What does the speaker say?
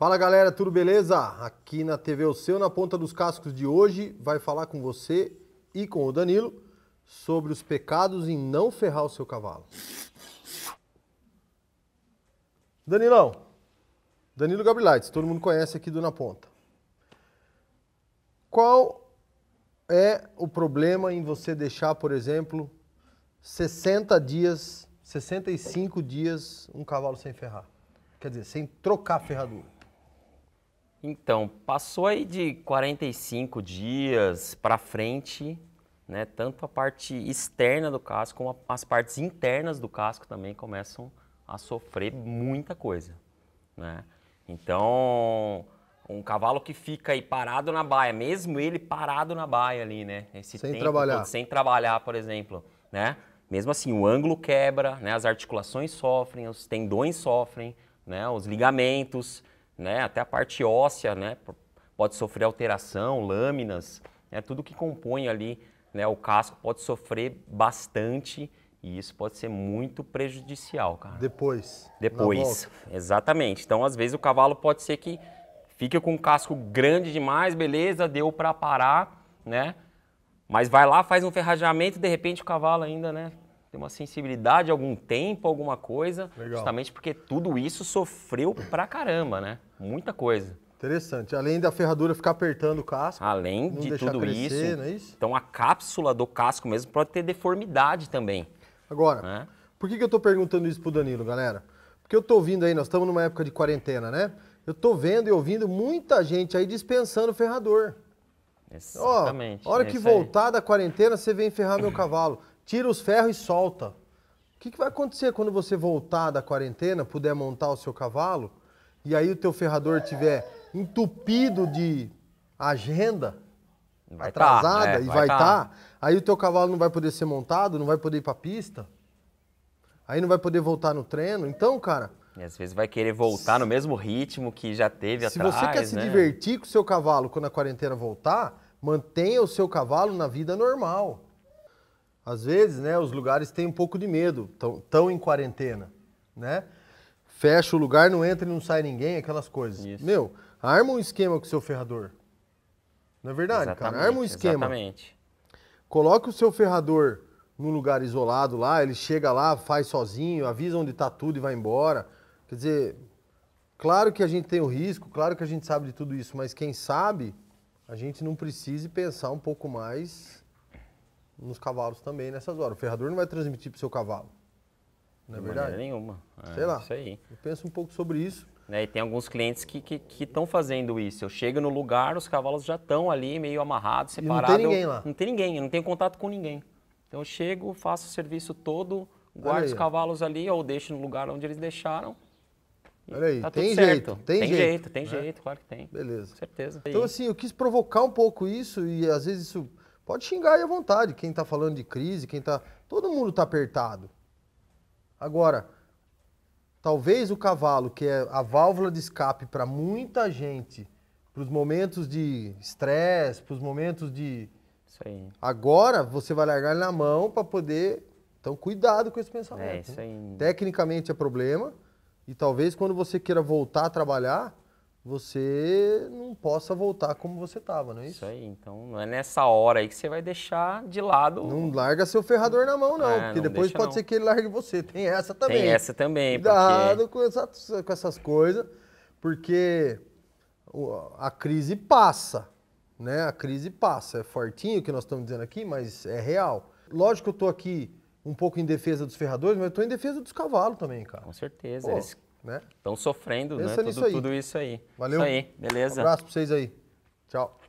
Fala galera, tudo beleza? Aqui na TV O Seu, na ponta dos cascos de hoje, vai falar com você e com o Danilo sobre os pecados em não ferrar o seu cavalo. Danilão, Danilo Gabrilites, todo mundo conhece aqui do Na Ponta. Qual é o problema em você deixar, por exemplo, 60 dias, 65 dias um cavalo sem ferrar? Quer dizer, sem trocar ferradura. Então, passou aí de 45 dias para frente, né? Tanto a parte externa do casco como as partes internas do casco também começam a sofrer muita coisa, né? Então, um cavalo que fica aí parado na baia, mesmo ele parado na baia ali, né? Esse sem trabalhar. Todo, sem trabalhar, por exemplo, né? Mesmo assim, o ângulo quebra, né? As articulações sofrem, os tendões sofrem, né? Os ligamentos né? Até a parte óssea, né? Pode sofrer alteração, lâminas, né? Tudo que compõe ali, né? O casco pode sofrer bastante e isso pode ser muito prejudicial, cara. Depois. Depois, exatamente. Então, às vezes o cavalo pode ser que fique com um casco grande demais, beleza? Deu para parar, né? Mas vai lá, faz um ferrajamento, de repente o cavalo ainda, né? tem uma sensibilidade, algum tempo, alguma coisa, Legal. justamente porque tudo isso sofreu pra caramba, né? Muita coisa. Interessante. Além da ferradura ficar apertando o casco. Além de tudo crescer, isso, é isso, Então a cápsula do casco mesmo pode ter deformidade também. Agora, né? por que, que eu estou perguntando isso pro Danilo, galera? Porque eu estou ouvindo aí, nós estamos numa época de quarentena, né? Eu estou vendo e ouvindo muita gente aí dispensando ferrador. Exatamente. Ó, hora é que voltar aí. da quarentena, você vem ferrar meu cavalo tira os ferros e solta. O que, que vai acontecer quando você voltar da quarentena, puder montar o seu cavalo, e aí o teu ferrador tiver entupido de agenda, vai tá, atrasada, tá, né? e vai estar, tá. tá, aí o teu cavalo não vai poder ser montado, não vai poder ir para pista, aí não vai poder voltar no treino. Então, cara... E às vezes vai querer voltar no mesmo ritmo que já teve se atrás, Se você quer se divertir com o seu cavalo quando a quarentena voltar, mantenha o seu cavalo na vida normal. Às vezes, né, os lugares têm um pouco de medo, tão, tão em quarentena, né? Fecha o lugar, não entra e não sai ninguém, aquelas coisas. Isso. Meu, arma um esquema com o seu ferrador. Não é verdade, exatamente, cara? Arma um esquema. Exatamente. Coloca o seu ferrador num lugar isolado lá, ele chega lá, faz sozinho, avisa onde está tudo e vai embora. Quer dizer, claro que a gente tem o risco, claro que a gente sabe de tudo isso, mas quem sabe, a gente não precise pensar um pouco mais nos cavalos também nessas horas. O ferrador não vai transmitir para o seu cavalo. Não é de verdade? nenhuma. É, Sei lá. Isso aí. Eu penso um pouco sobre isso. Né, e tem alguns clientes que estão que, que fazendo isso. Eu chego no lugar, os cavalos já estão ali, meio amarrados, separados. Não tem ninguém lá. Não tem ninguém, eu não tenho contato com ninguém. Então eu chego, faço o serviço todo, guardo os cavalos ali ou deixo no lugar onde eles deixaram. Olha aí, tá tem, jeito, tem, tem jeito, jeito. Tem, jeito, tem né? jeito, claro que tem. Beleza. Com certeza. Então assim, eu quis provocar um pouco isso e às vezes isso Pode xingar aí à vontade, quem está falando de crise, quem está. Todo mundo está apertado. Agora, talvez o cavalo, que é a válvula de escape para muita gente, para os momentos de estresse, para os momentos de. Isso aí. Agora você vai largar ele na mão para poder. Então, cuidado com esse pensamento. É, né? isso aí. Tecnicamente é problema, e talvez quando você queira voltar a trabalhar, você não possa voltar como você estava, não é isso? Isso aí, então não é nessa hora aí que você vai deixar de lado. Não larga seu ferrador na mão, não, é, porque não depois pode não. ser que ele largue você. Tem essa também. Tem essa também. Cuidado porque... com, essas, com essas coisas, porque a crise passa, né? A crise passa. É fortinho o que nós estamos dizendo aqui, mas é real. Lógico que eu estou aqui um pouco em defesa dos ferradores, mas eu estou em defesa dos cavalos também, cara. Com certeza. Pô, eles Estão né? sofrendo, né? Pensa né? Tudo, tudo, isso aí. Valeu. Isso aí, beleza? Um abraço pra vocês aí. Tchau.